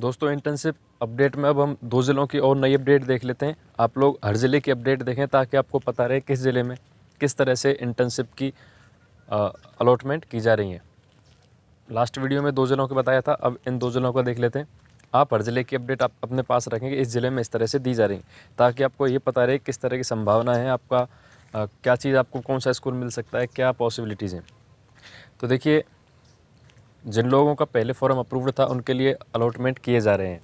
दोस्तों internship update में अब हम दो ज़िलों की और नई अपडेट देख लेते हैं आप लोग हर ज़िले की अपडेट देखें ताकि आपको पता रहे किस ज़िले में किस तरह से इंटर्नशिप की अलॉटमेंट की जा रही है लास्ट वीडियो में दो ज़िलों को बताया था अब इन दो ज़िलों को देख लेते हैं आप हर ज़िले की अपडेट आप अपने पास रखेंगे इस ज़िले में इस तरह से दी जा रही है ताकि आपको ये पता रहे किस तरह की संभावना है आपका क्या चीज़ आपको कौन सा स्कूल मिल सकता है क्या पॉसिबिलिटीज़ हैं तो देखिए जिन लोगों का पहले फॉर्म अप्रूव्ड था उनके लिए अलॉटमेंट किए जा रहे हैं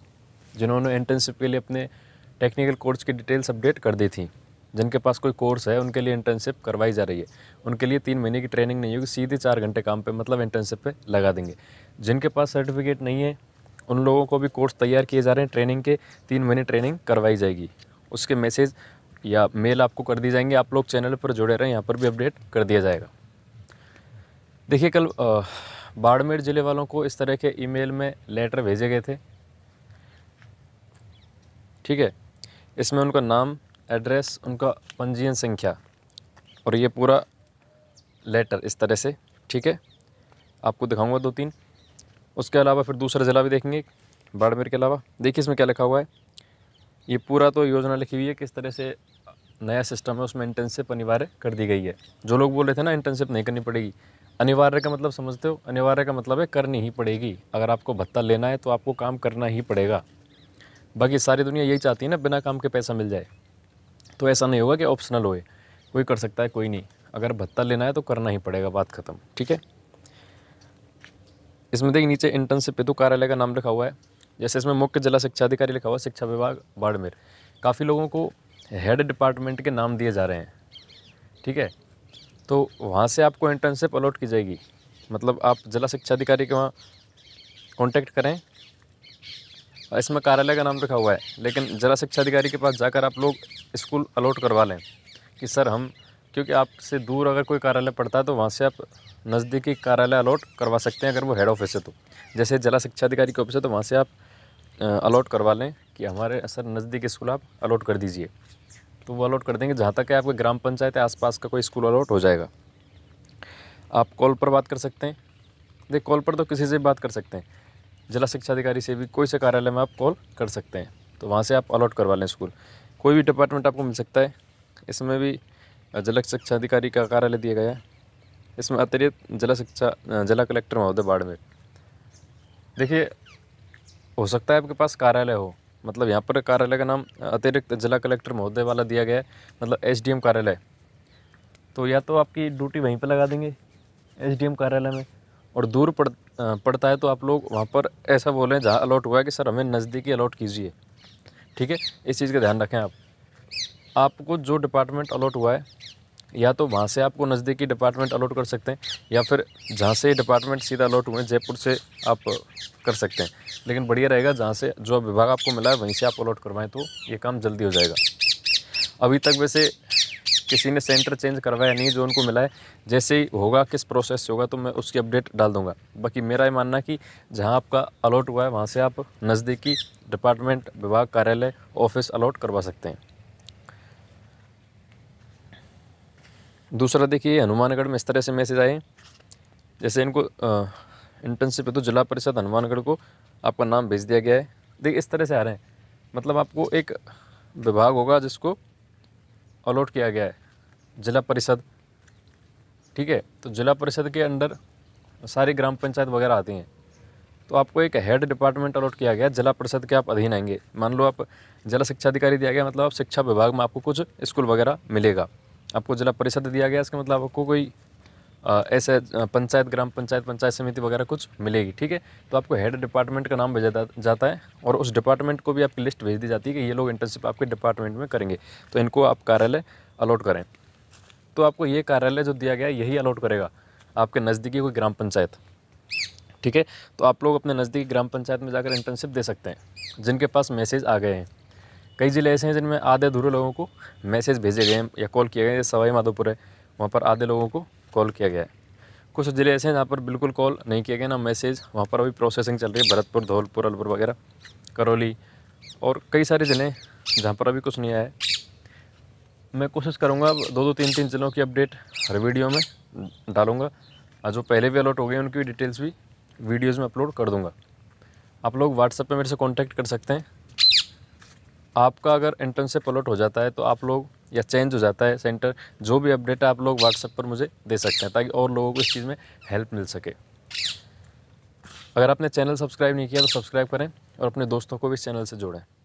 जिन्होंने इंटर्नशिप के लिए अपने टेक्निकल कोर्स की डिटेल्स अपडेट कर दी थी जिनके पास कोई कोर्स है उनके लिए इंटर्नशिप करवाई जा रही है उनके लिए तीन महीने की ट्रेनिंग नहीं होगी सीधे चार घंटे काम पर मतलब इंटर्नशिप पर लगा देंगे जिनके पास सर्टिफिकेट नहीं है उन लोगों को भी कोर्स तैयार किए जा रहे हैं ट्रेनिंग के तीन महीने ट्रेनिंग करवाई जाएगी उसके मैसेज या मेल आपको कर दिए जाएंगे आप लोग चैनल पर जुड़े रहें यहाँ पर भी अपडेट कर दिया जाएगा देखिए कल आ, बाड़मेर ज़िले वालों को इस तरह के ईमेल में लेटर भेजे गए थे ठीक है इसमें उनका नाम एड्रेस उनका पंजीयन संख्या और ये पूरा लेटर इस तरह से ठीक है आपको दिखाऊंगा दो तीन उसके अलावा फिर दूसरा ज़िला भी देखेंगे बाड़मेर के अलावा देखिए इसमें क्या लिखा हुआ है ये पूरा तो योजना लिखी हुई है किस तरह से नया सिस्टम है उसमें इंटर्नशिप अनिवार्य कर दी गई है जो लोग बोल रहे थे ना इंटर्नशिप नहीं करनी पड़ेगी अनिवार्य का मतलब समझते हो अनिवार्य का मतलब है करनी ही पड़ेगी अगर आपको भत्ता लेना है तो आपको काम करना ही पड़ेगा बाकी सारी दुनिया यही चाहती है ना बिना काम के पैसा मिल जाए तो ऐसा नहीं होगा कि ऑप्शनल होए कोई कर सकता है कोई नहीं अगर भत्ता लेना है तो करना ही पड़ेगा बात ख़त्म ठीक है इसमें देखिए नीचे इंटर्नशिप हेतु तो कार्यालय का नाम लिखा हुआ है जैसे इसमें मुख्य जिला शिक्षा अधिकारी लिखा हुआ है शिक्षा विभाग बाड़मेर काफ़ी लोगों को हेड डिपार्टमेंट के नाम दिए जा रहे हैं ठीक है तो वहाँ से आपको इंटर्नशिप अलॉट की जाएगी मतलब आप जिला शिक्षा अधिकारी के वहाँ कॉन्टैक्ट करें इसमें कार्यालय का नाम लिखा हुआ है लेकिन जिला शिक्षा अधिकारी के पास जाकर आप लोग स्कूल अलॉट करवा लें कि सर हम क्योंकि आपसे दूर अगर कोई कार्यालय पड़ता है तो वहाँ से आप नज़दीकी कार्यालय अलॉट करवा सकते हैं अगर वो हेड ऑफिस है तो जैसे जिला शिक्षा अधिकारी के ऑफिस है तो वहाँ से आप अलॉट करवा लें कि हमारे सर नज़दीकी स्कूल आप अलॉट कर दीजिए तो वो अलॉट कर देंगे जहाँ तक है आपके ग्राम पंचायत आसपास का कोई स्कूल अलॉट हो जाएगा आप कॉल पर बात कर सकते हैं देख कॉल पर तो किसी से भी बात कर सकते हैं जिला शिक्षा अधिकारी से भी कोई से कार्यालय में आप कॉल कर सकते हैं तो वहाँ से आप अलॉट करवा लें स्कूल कोई भी डिपार्टमेंट आपको मिल सकता है इसमें भी जिला शिक्षा अधिकारी का कार्यालय दिया गया है इसमें अतिरिक्त जिला शिक्षा जिला कलेक्टर महोदय बाड़मेर देखिए हो सकता है आपके पास कार्यालय हो मतलब यहाँ पर कार्यालय का नाम अतिरिक्त जिला कलेक्टर महोदय वाला दिया गया है मतलब एसडीएम कार्यालय तो या तो आपकी ड्यूटी वहीं पर लगा देंगे एसडीएम कार्यालय में और दूर पड़ पड़ता है तो आप लोग वहाँ पर ऐसा बोलें जहाँ अलॉट हुआ है कि सर हमें नज़दीकी अलॉट कीजिए ठीक है इस चीज़ का ध्यान रखें आप आपको जो डिपार्टमेंट अलॉट हुआ है या तो वहाँ से आपको नज़दीकी डिपार्टमेंट अलॉट कर सकते हैं या फिर जहाँ से डिपार्टमेंट सीधा अलॉट हुए जयपुर से आप कर सकते हैं लेकिन बढ़िया रहेगा जहाँ से जो विभाग आपको मिला है वहीं से आप अलॉट करवाएँ तो ये काम जल्दी हो जाएगा अभी तक वैसे किसी ने सेंटर चेंज करवाया नहीं जो उनको मिला है जैसे ही होगा किस प्रोसेस से होगा तो मैं उसकी अपडेट डाल दूंगा बाकी मेरा ये मानना कि जहां आपका अलॉट हुआ है वहां से आप नज़दीकी डिपार्टमेंट विभाग कार्यालय ऑफिस अलॉट करवा सकते हैं दूसरा देखिए हनुमानगढ़ में इस तरह से मैसेज आए जैसे इनको इंटर्नशिप है तो जिला परिषद हनुमानगढ़ को आपका नाम भेज दिया गया है देखिए इस तरह से आ रहे हैं मतलब आपको एक विभाग होगा जिसको अलॉट किया गया है जिला परिषद ठीक है तो जिला परिषद के अंडर सारी ग्राम पंचायत वगैरह आती हैं तो आपको एक हेड डिपार्टमेंट अलॉट किया गया जिला परिषद के आप अधीन आएंगे मान लो आप जिला शिक्षा अधिकारी दिया गया मतलब आप शिक्षा विभाग में आपको कुछ स्कूल वगैरह मिलेगा आपको जिला परिषद दिया गया इसका मतलब आपको कोई ऐसे पंचायत ग्राम पंचायत पंचायत समिति वगैरह कुछ मिलेगी ठीक है तो आपको हेड डिपार्टमेंट का नाम भेजा जाता है और उस डिपार्टमेंट को भी आपकी लिस्ट भेज दी जाती है कि ये लोग इंटर्नशिप आपके डिपार्टमेंट में करेंगे तो इनको आप कार्यालय अलॉट करें तो आपको ये कार्यालय जो दिया गया है यही अलॉट करेगा आपके नज़दीकी कोई ग्राम पंचायत ठीक है तो आप लोग अपने नज़दीकी ग्राम पंचायत में जाकर इंटर्नशिप दे सकते हैं जिनके पास मैसेज आ गए हैं कई ज़िले ऐसे हैं जिनमें आधे अधूरे लोगों को मैसेज भेजे गए हैं या कॉल किया गया है सवाई माधोपुर है वहाँ पर आधे लोगों को कॉल किया गया है कुछ ज़िले ऐसे हैं जहाँ पर बिल्कुल कॉल नहीं किया गया ना मैसेज वहाँ पर अभी प्रोसेसिंग चल रही है भरतपुर धौलपुर अलपुर वगैरह करौली और कई सारे ज़िले जहाँ पर अभी कुछ नहीं आया है मैं कोशिश करूँगा दो दो तीन तीन ज़िलों की अपडेट हर वीडियो में डालूँगा और जो पहले भी अलॉट हो गए उनकी डिटेल्स भी वीडियोज़ में अपलोड कर दूँगा आप लोग व्हाट्सएप पर मेरे से कॉन्टैक्ट कर सकते हैं आपका अगर एंट्रेंस से पलट हो जाता है तो आप लोग या चेंज हो जाता है सेंटर जो भी अपडेट है आप लोग व्हाट्सएप पर मुझे दे सकते हैं ताकि और लोगों को इस चीज़ में हेल्प मिल सके अगर आपने चैनल सब्सक्राइब नहीं किया तो सब्सक्राइब करें और अपने दोस्तों को भी इस चैनल से जोड़ें